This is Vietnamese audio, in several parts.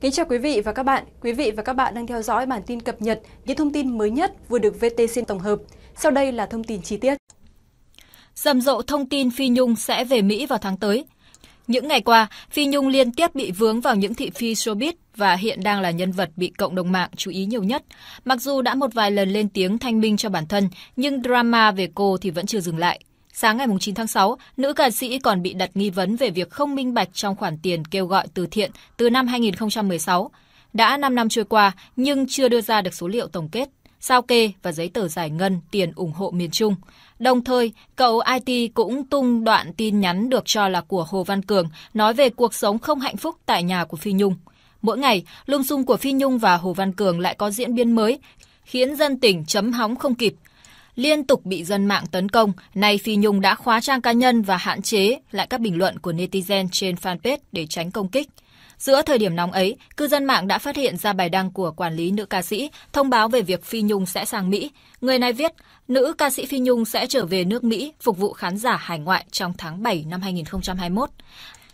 Kính chào quý vị và các bạn. Quý vị và các bạn đang theo dõi bản tin cập nhật những thông tin mới nhất vừa được VTC tổng hợp. Sau đây là thông tin chi tiết. Rầm rộ thông tin Phi Nhung sẽ về Mỹ vào tháng tới. Những ngày qua, Phi Nhung liên tiếp bị vướng vào những thị phi showbiz và hiện đang là nhân vật bị cộng đồng mạng chú ý nhiều nhất. Mặc dù đã một vài lần lên tiếng thanh minh cho bản thân, nhưng drama về cô thì vẫn chưa dừng lại. Sáng ngày 9 tháng 6, nữ ca sĩ còn bị đặt nghi vấn về việc không minh bạch trong khoản tiền kêu gọi từ thiện từ năm 2016. Đã 5 năm trôi qua nhưng chưa đưa ra được số liệu tổng kết, sao kê và giấy tờ giải ngân tiền ủng hộ miền Trung. Đồng thời, cậu IT cũng tung đoạn tin nhắn được cho là của Hồ Văn Cường nói về cuộc sống không hạnh phúc tại nhà của Phi Nhung. Mỗi ngày, lung xung của Phi Nhung và Hồ Văn Cường lại có diễn biến mới, khiến dân tỉnh chấm hóng không kịp liên tục bị dân mạng tấn công, nay Phi Nhung đã khóa trang cá nhân và hạn chế lại các bình luận của netizen trên fanpage để tránh công kích. Giữa thời điểm nóng ấy, cư dân mạng đã phát hiện ra bài đăng của quản lý nữ ca sĩ thông báo về việc Phi Nhung sẽ sang Mỹ. Người này viết, nữ ca sĩ Phi Nhung sẽ trở về nước Mỹ phục vụ khán giả hải ngoại trong tháng 7 năm 2021.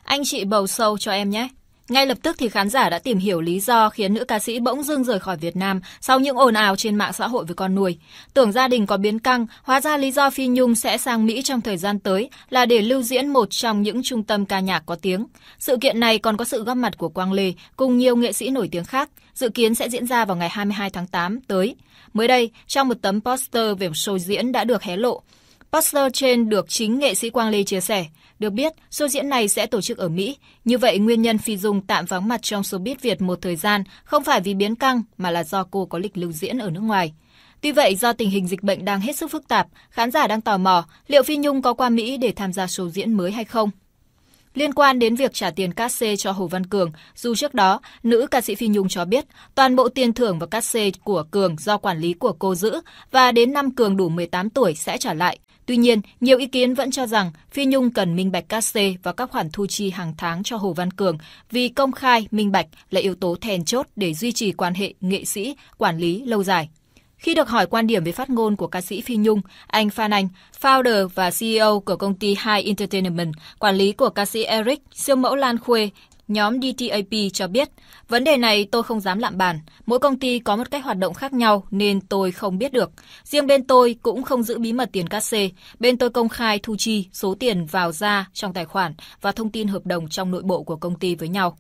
Anh chị bầu sâu cho em nhé. Ngay lập tức thì khán giả đã tìm hiểu lý do khiến nữ ca sĩ bỗng dưng rời khỏi Việt Nam sau những ồn ào trên mạng xã hội với con nuôi. Tưởng gia đình có biến căng, hóa ra lý do Phi Nhung sẽ sang Mỹ trong thời gian tới là để lưu diễn một trong những trung tâm ca nhạc có tiếng. Sự kiện này còn có sự góp mặt của Quang Lê cùng nhiều nghệ sĩ nổi tiếng khác, dự kiến sẽ diễn ra vào ngày 22 tháng 8 tới. Mới đây, trong một tấm poster về show diễn đã được hé lộ, Poster trên được chính nghệ sĩ Quang Lê chia sẻ. Được biết, show diễn này sẽ tổ chức ở Mỹ. Như vậy, nguyên nhân Phi Dung tạm vắng mặt trong showbiz Việt một thời gian không phải vì biến căng mà là do cô có lịch lưu diễn ở nước ngoài. Tuy vậy, do tình hình dịch bệnh đang hết sức phức tạp, khán giả đang tò mò liệu Phi Nhung có qua Mỹ để tham gia show diễn mới hay không. Liên quan đến việc trả tiền cát xê cho Hồ Văn Cường, dù trước đó, nữ ca sĩ Phi Nhung cho biết toàn bộ tiền thưởng và cát xê của Cường do quản lý của cô giữ và đến năm Cường đủ 18 tuổi sẽ trả lại. Tuy nhiên, nhiều ý kiến vẫn cho rằng Phi Nhung cần minh bạch cát xê và các khoản thu chi hàng tháng cho Hồ Văn Cường vì công khai, minh bạch là yếu tố then chốt để duy trì quan hệ nghệ sĩ, quản lý lâu dài. Khi được hỏi quan điểm về phát ngôn của ca sĩ Phi Nhung, anh Phan Anh, founder và CEO của công ty High Entertainment, quản lý của ca sĩ Eric, siêu mẫu Lan Khuê Nhóm DTAP cho biết, vấn đề này tôi không dám lạm bàn. Mỗi công ty có một cách hoạt động khác nhau nên tôi không biết được. Riêng bên tôi cũng không giữ bí mật tiền cát xê. Bên tôi công khai thu chi số tiền vào ra trong tài khoản và thông tin hợp đồng trong nội bộ của công ty với nhau.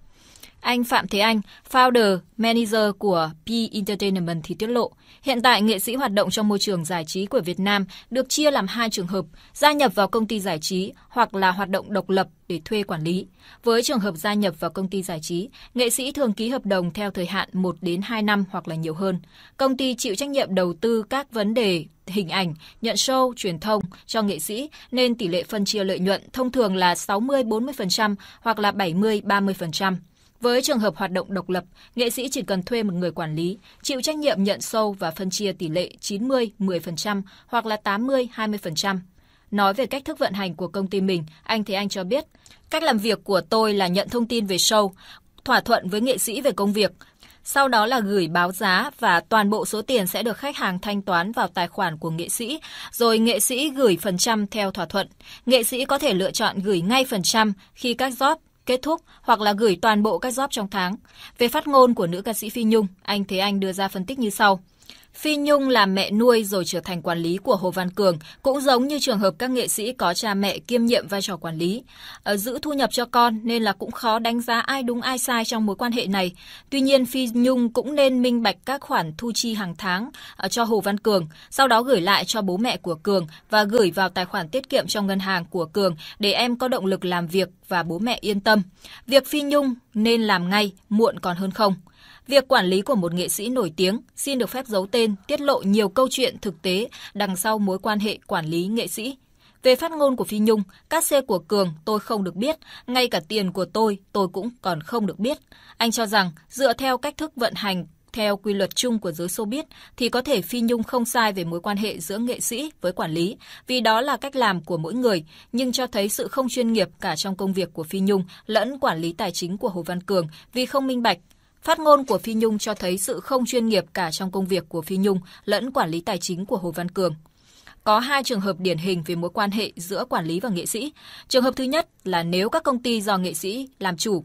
Anh Phạm Thế Anh, founder, manager của P Entertainment thì tiết lộ, hiện tại nghệ sĩ hoạt động trong môi trường giải trí của Việt Nam được chia làm hai trường hợp, gia nhập vào công ty giải trí hoặc là hoạt động độc lập để thuê quản lý. Với trường hợp gia nhập vào công ty giải trí, nghệ sĩ thường ký hợp đồng theo thời hạn 1 đến 2 năm hoặc là nhiều hơn. Công ty chịu trách nhiệm đầu tư các vấn đề hình ảnh, nhận show, truyền thông cho nghệ sĩ nên tỷ lệ phân chia lợi nhuận thông thường là 60-40% hoặc là 70-30%. Với trường hợp hoạt động độc lập, nghệ sĩ chỉ cần thuê một người quản lý, chịu trách nhiệm nhận sâu và phân chia tỷ lệ 90-10% hoặc là 80-20%. Nói về cách thức vận hành của công ty mình, anh Thế Anh cho biết, cách làm việc của tôi là nhận thông tin về show, thỏa thuận với nghệ sĩ về công việc, sau đó là gửi báo giá và toàn bộ số tiền sẽ được khách hàng thanh toán vào tài khoản của nghệ sĩ, rồi nghệ sĩ gửi phần trăm theo thỏa thuận. Nghệ sĩ có thể lựa chọn gửi ngay phần trăm khi các job kết thúc hoặc là gửi toàn bộ các job trong tháng. Về phát ngôn của nữ ca sĩ Phi Nhung, anh Thế Anh đưa ra phân tích như sau. Phi Nhung là mẹ nuôi rồi trở thành quản lý của Hồ Văn Cường, cũng giống như trường hợp các nghệ sĩ có cha mẹ kiêm nhiệm vai trò quản lý. Ở ờ, giữ thu nhập cho con nên là cũng khó đánh giá ai đúng ai sai trong mối quan hệ này. Tuy nhiên Phi Nhung cũng nên minh bạch các khoản thu chi hàng tháng ờ, cho Hồ Văn Cường, sau đó gửi lại cho bố mẹ của Cường và gửi vào tài khoản tiết kiệm trong ngân hàng của Cường để em có động lực làm việc và bố mẹ yên tâm. Việc Phi Nhung nên làm ngay, muộn còn hơn không. Việc quản lý của một nghệ sĩ nổi tiếng xin được phép giấu tên tiết lộ nhiều câu chuyện thực tế đằng sau mối quan hệ quản lý nghệ sĩ. Về phát ngôn của Phi Nhung, các xe của Cường tôi không được biết, ngay cả tiền của tôi tôi cũng còn không được biết. Anh cho rằng dựa theo cách thức vận hành theo quy luật chung của giới showbiz thì có thể Phi Nhung không sai về mối quan hệ giữa nghệ sĩ với quản lý, vì đó là cách làm của mỗi người, nhưng cho thấy sự không chuyên nghiệp cả trong công việc của Phi Nhung lẫn quản lý tài chính của Hồ Văn Cường vì không minh bạch, Phát ngôn của Phi Nhung cho thấy sự không chuyên nghiệp cả trong công việc của Phi Nhung lẫn quản lý tài chính của Hồ Văn Cường. Có hai trường hợp điển hình về mối quan hệ giữa quản lý và nghệ sĩ. Trường hợp thứ nhất là nếu các công ty do nghệ sĩ làm chủ,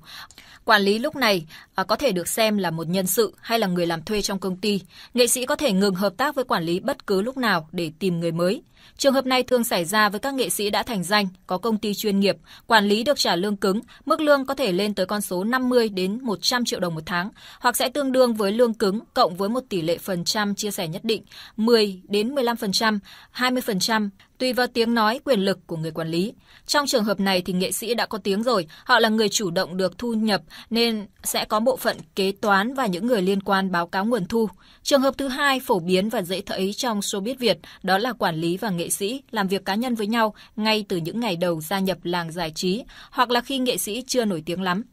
quản lý lúc này à, có thể được xem là một nhân sự hay là người làm thuê trong công ty. Nghệ sĩ có thể ngừng hợp tác với quản lý bất cứ lúc nào để tìm người mới. Trường hợp này thường xảy ra với các nghệ sĩ đã thành danh, có công ty chuyên nghiệp, quản lý được trả lương cứng, mức lương có thể lên tới con số 50 đến 100 triệu đồng một tháng, hoặc sẽ tương đương với lương cứng cộng với một tỷ lệ phần trăm chia sẻ nhất định, 10 đến 15%, 20%, tùy vào tiếng nói, quyền lực của người quản lý. Trong trường hợp này thì nghệ sĩ đã có tiếng rồi, họ là người chủ động được thu nhập nên sẽ có bộ phận kế toán và những người liên quan báo cáo nguồn thu. Trường hợp thứ hai phổ biến và dễ thấy trong showbiz Việt đó là quản lý và nghệ sĩ làm việc cá nhân với nhau ngay từ những ngày đầu gia nhập làng giải trí hoặc là khi nghệ sĩ chưa nổi tiếng lắm.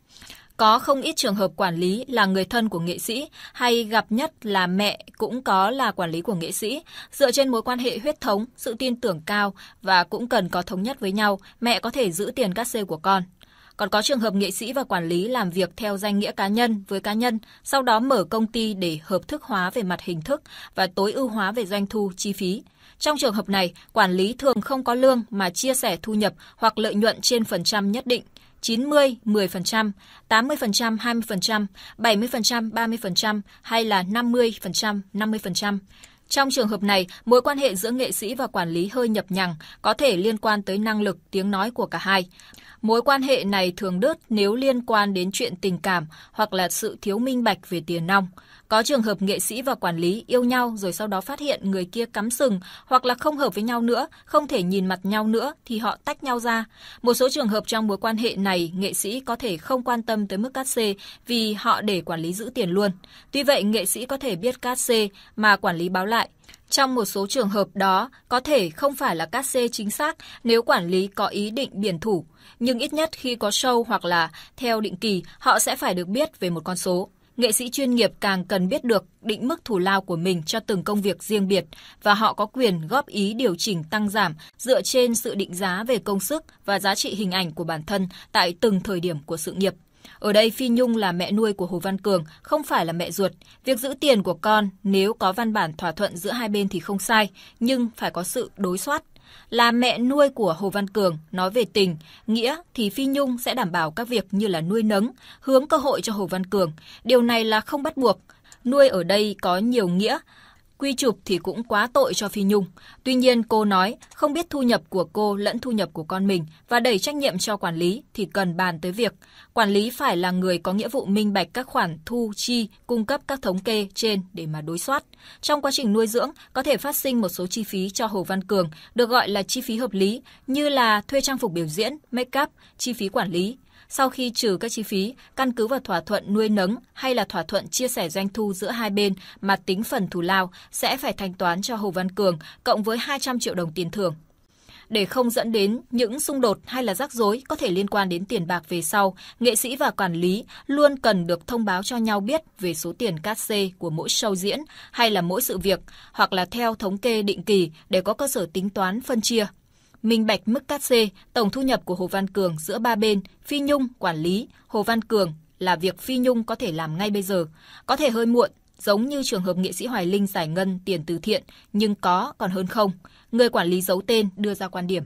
Có không ít trường hợp quản lý là người thân của nghệ sĩ hay gặp nhất là mẹ cũng có là quản lý của nghệ sĩ. Dựa trên mối quan hệ huyết thống, sự tin tưởng cao và cũng cần có thống nhất với nhau, mẹ có thể giữ tiền cát xê của con. Còn có trường hợp nghệ sĩ và quản lý làm việc theo danh nghĩa cá nhân với cá nhân, sau đó mở công ty để hợp thức hóa về mặt hình thức và tối ưu hóa về doanh thu, chi phí. Trong trường hợp này, quản lý thường không có lương mà chia sẻ thu nhập hoặc lợi nhuận trên phần trăm nhất định. 90, 10%, 80%, 20%, 70%, 30% hay là 50%, 50%. Trong trường hợp này, mối quan hệ giữa nghệ sĩ và quản lý hơi nhập nhằng, có thể liên quan tới năng lực, tiếng nói của cả hai. Mối quan hệ này thường đứt nếu liên quan đến chuyện tình cảm hoặc là sự thiếu minh bạch về tiền nong. Có trường hợp nghệ sĩ và quản lý yêu nhau rồi sau đó phát hiện người kia cắm sừng hoặc là không hợp với nhau nữa, không thể nhìn mặt nhau nữa thì họ tách nhau ra. Một số trường hợp trong mối quan hệ này, nghệ sĩ có thể không quan tâm tới mức cát xê vì họ để quản lý giữ tiền luôn. Tuy vậy, nghệ sĩ có thể biết cát xê mà quản lý báo lại. Trong một số trường hợp đó, có thể không phải là cát xê chính xác nếu quản lý có ý định biển thủ, nhưng ít nhất khi có show hoặc là theo định kỳ, họ sẽ phải được biết về một con số nghệ sĩ chuyên nghiệp càng cần biết được định mức thủ lao của mình cho từng công việc riêng biệt và họ có quyền góp ý điều chỉnh tăng giảm dựa trên sự định giá về công sức và giá trị hình ảnh của bản thân tại từng thời điểm của sự nghiệp. Ở đây Phi Nhung là mẹ nuôi của Hồ Văn Cường, không phải là mẹ ruột. Việc giữ tiền của con nếu có văn bản thỏa thuận giữa hai bên thì không sai, nhưng phải có sự đối soát là mẹ nuôi của Hồ Văn Cường nói về tình, nghĩa thì Phi Nhung sẽ đảm bảo các việc như là nuôi nấng, hướng cơ hội cho Hồ Văn Cường. Điều này là không bắt buộc. Nuôi ở đây có nhiều nghĩa, quy chụp thì cũng quá tội cho Phi Nhung. Tuy nhiên cô nói không biết thu nhập của cô lẫn thu nhập của con mình và đẩy trách nhiệm cho quản lý thì cần bàn tới việc quản lý phải là người có nghĩa vụ minh bạch các khoản thu chi, cung cấp các thống kê trên để mà đối soát. Trong quá trình nuôi dưỡng có thể phát sinh một số chi phí cho Hồ Văn Cường được gọi là chi phí hợp lý như là thuê trang phục biểu diễn, make up, chi phí quản lý. Sau khi trừ các chi phí, căn cứ vào thỏa thuận nuôi nấng hay là thỏa thuận chia sẻ doanh thu giữa hai bên mà tính phần thù lao sẽ phải thanh toán cho Hồ Văn Cường cộng với 200 triệu đồng tiền thưởng để không dẫn đến những xung đột hay là rắc rối có thể liên quan đến tiền bạc về sau, nghệ sĩ và quản lý luôn cần được thông báo cho nhau biết về số tiền cát xê của mỗi show diễn hay là mỗi sự việc, hoặc là theo thống kê định kỳ để có cơ sở tính toán phân chia. Minh bạch mức cát xê, tổng thu nhập của Hồ Văn Cường giữa ba bên, Phi Nhung, quản lý, Hồ Văn Cường là việc Phi Nhung có thể làm ngay bây giờ, có thể hơi muộn, giống như trường hợp nghệ sĩ Hoài Linh giải ngân tiền từ thiện, nhưng có còn hơn không, người quản lý giấu tên đưa ra quan điểm.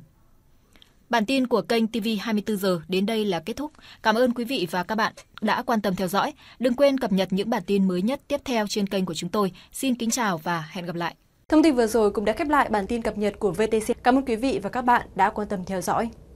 Bản tin của kênh TV 24 giờ đến đây là kết thúc. Cảm ơn quý vị và các bạn đã quan tâm theo dõi. Đừng quên cập nhật những bản tin mới nhất tiếp theo trên kênh của chúng tôi. Xin kính chào và hẹn gặp lại. Thông tin vừa rồi cũng đã khép lại bản tin cập nhật của VTC. Cảm ơn quý vị và các bạn đã quan tâm theo dõi.